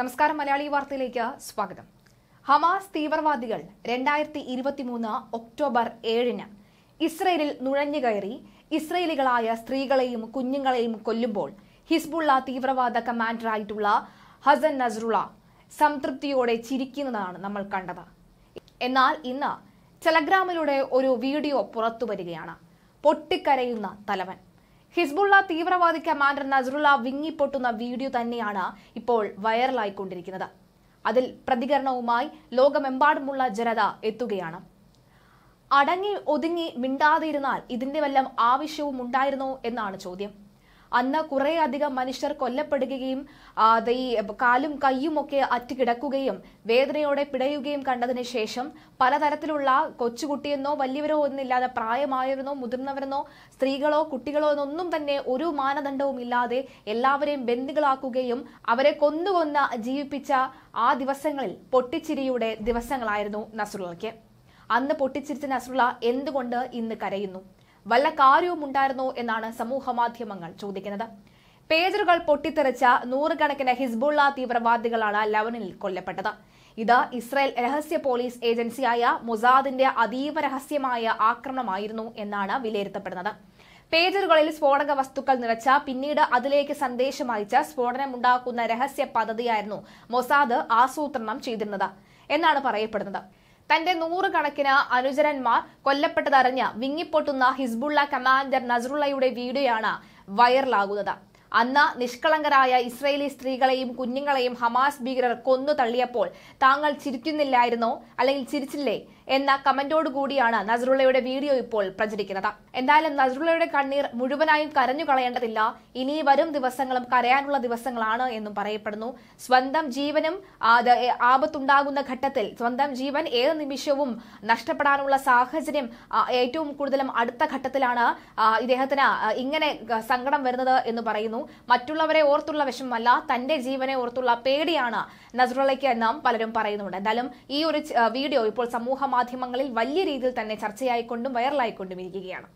നമസ്കാരം മലയാളി വാർത്തയിലേക്ക് സ്വാഗതം ഹമാസ് തീവ്രവാദികൾ രണ്ടായിരത്തി ഇരുപത്തിമൂന്ന് ഒക്ടോബർ ഏഴിന് ഇസ്രയേലിൽ നുഴഞ്ഞുകയറി ഇസ്രയേലികളായ സ്ത്രീകളെയും കുഞ്ഞുങ്ങളെയും കൊല്ലുമ്പോൾ ഹിസ്ബുള്ള തീവ്രവാദ കമാൻഡറായിട്ടുള്ള ഹസൻ നസ്രുള സംതൃപ്തിയോടെ ചിരിക്കുന്നതാണ് നമ്മൾ കണ്ടത് എന്നാൽ ഇന്ന് ടെലഗ്രാമിലൂടെ ഒരു വീഡിയോ പുറത്തു വരികയാണ് പൊട്ടിക്കരയുന്ന തലവൻ ഹിസ്ബുള്ള തീവ്രവാദി കമാൻഡർ നസറുള്ള വിങ്ങിപ്പൊട്ടുന്ന വീഡിയോ തന്നെയാണ് ഇപ്പോൾ വൈറലായിക്കൊണ്ടിരിക്കുന്നത് അതിൽ പ്രതികരണവുമായി ലോകമെമ്പാടുമുള്ള ജനത എത്തുകയാണ് അടങ്ങി ഒതുങ്ങി മിണ്ടാതിരുന്നാൽ ഇതിന്റെ വല്ല ആവശ്യവും ഉണ്ടായിരുന്നോ എന്നാണ് ചോദ്യം അന്ന് കുറേയധികം മനുഷ്യർ കൊല്ലപ്പെടുകയും ഈ കാലും കൈയും ഒക്കെ അറ്റുകിടക്കുകയും വേദനയോടെ പിടയുകയും കണ്ടതിന് ശേഷം പലതരത്തിലുള്ള കൊച്ചുകുട്ടിയെന്നോ വലിയവരോ ഒന്നില്ലാതെ പ്രായമായവരെന്നോ മുതിർന്നവരെന്നോ സ്ത്രീകളോ കുട്ടികളോ എന്നൊന്നും തന്നെ ഒരു മാനദണ്ഡവും ഇല്ലാതെ എല്ലാവരെയും ബന്ധുക്കളാക്കുകയും അവരെ കൊന്നുകൊന്ന് ജീവിപ്പിച്ച ആ ദിവസങ്ങളിൽ പൊട്ടിച്ചിരിയുടെ ദിവസങ്ങളായിരുന്നു നസ്രുള്ളയ്ക്ക് അന്ന് പൊട്ടിച്ചിരിച്ച നസ്രുള്ള എന്തുകൊണ്ട് ഇന്ന് കരയുന്നു വല്ല കാര്യവും ഉണ്ടായിരുന്നോ എന്നാണ് സമൂഹ മാധ്യമങ്ങൾ ചോദിക്കുന്നത് പേജറുകൾ പൊട്ടിത്തെറിച്ച നൂറുകണക്കിന് ഹിസ്ബുള്ള തീവ്രവാദികളാണ് ലവനിൽ കൊല്ലപ്പെട്ടത് ഇത് ഇസ്രായേൽ രഹസ്യ പോലീസ് ഏജൻസിയായ മൊസാദിന്റെ അതീവ രഹസ്യമായ ആക്രമണമായിരുന്നു എന്നാണ് വിലയിരുത്തപ്പെടുന്നത് പേജറുകളിൽ സ്ഫോടക വസ്തുക്കൾ നിറച്ച പിന്നീട് അതിലേക്ക് സന്ദേശം അയച്ച സ്ഫോടനമുണ്ടാക്കുന്ന രഹസ്യ പദ്ധതിയായിരുന്നു മൊസാദ് ആസൂത്രണം ചെയ്തിരുന്നത് എന്നാണ് പറയപ്പെടുന്നത് തന്റെ നൂറുകണക്കിന് അനുചരന്മാർ കൊല്ലപ്പെട്ടതറിഞ്ഞ് വിങ്ങിപ്പൊട്ടുന്ന ഹിസ്ബുള്ള കമാൻഡർ നസറുള്ളയുടെ വീഡിയോയാണ് വൈറലാകുന്നത് അന്ന് നിഷ്കളങ്കരായ ഇസ്രയേലി സ്ത്രീകളെയും കുഞ്ഞുങ്ങളെയും ഹമാസ് ഭീകരർ കൊന്നു തള്ളിയപ്പോൾ താങ്കൾ ചിരിക്കുന്നില്ലായിരുന്നോ അല്ലെങ്കിൽ ചിരിച്ചില്ലേ എന്ന കമന്റോടുകൂടിയാണ് നസറുള്ളയുടെ വീഡിയോ ഇപ്പോൾ പ്രചരിക്കുന്നത് എന്തായാലും നസറുള്ളയുടെ കണ്ണീർ മുഴുവനായും കരഞ്ഞു കളയേണ്ടതില്ല ഇനി വരും ദിവസങ്ങളും കരയാനുള്ള ദിവസങ്ങളാണ് എന്നും പറയപ്പെടുന്നു സ്വന്തം ജീവനും ആപത്തുണ്ടാകുന്ന ഘട്ടത്തിൽ സ്വന്തം ജീവൻ ഏത് നിമിഷവും നഷ്ടപ്പെടാനുള്ള സാഹചര്യം ഏറ്റവും കൂടുതലും അടുത്ത ഘട്ടത്തിലാണ് ഇദ്ദേഹത്തിന് ഇങ്ങനെ സങ്കടം വരുന്നത് എന്ന് പറയുന്നു മറ്റുള്ളവരെ ഓർത്തുള്ള വിഷമമല്ല തന്റെ ജീവനെ ഓർത്തുള്ള പേടിയാണ് നസറുള്ളയ്ക്ക് നാം പലരും പറയുന്നുണ്ട് എന്തായാലും ഈ ഒരു വീഡിയോ ഇപ്പോൾ സമൂഹ മാധ്യമങ്ങളിൽ വലിയ രീതിയിൽ തന്നെ ചർച്ചയായിക്കൊണ്ടും വൈറലായിക്കൊണ്ടും ഇരിക്കുകയാണ്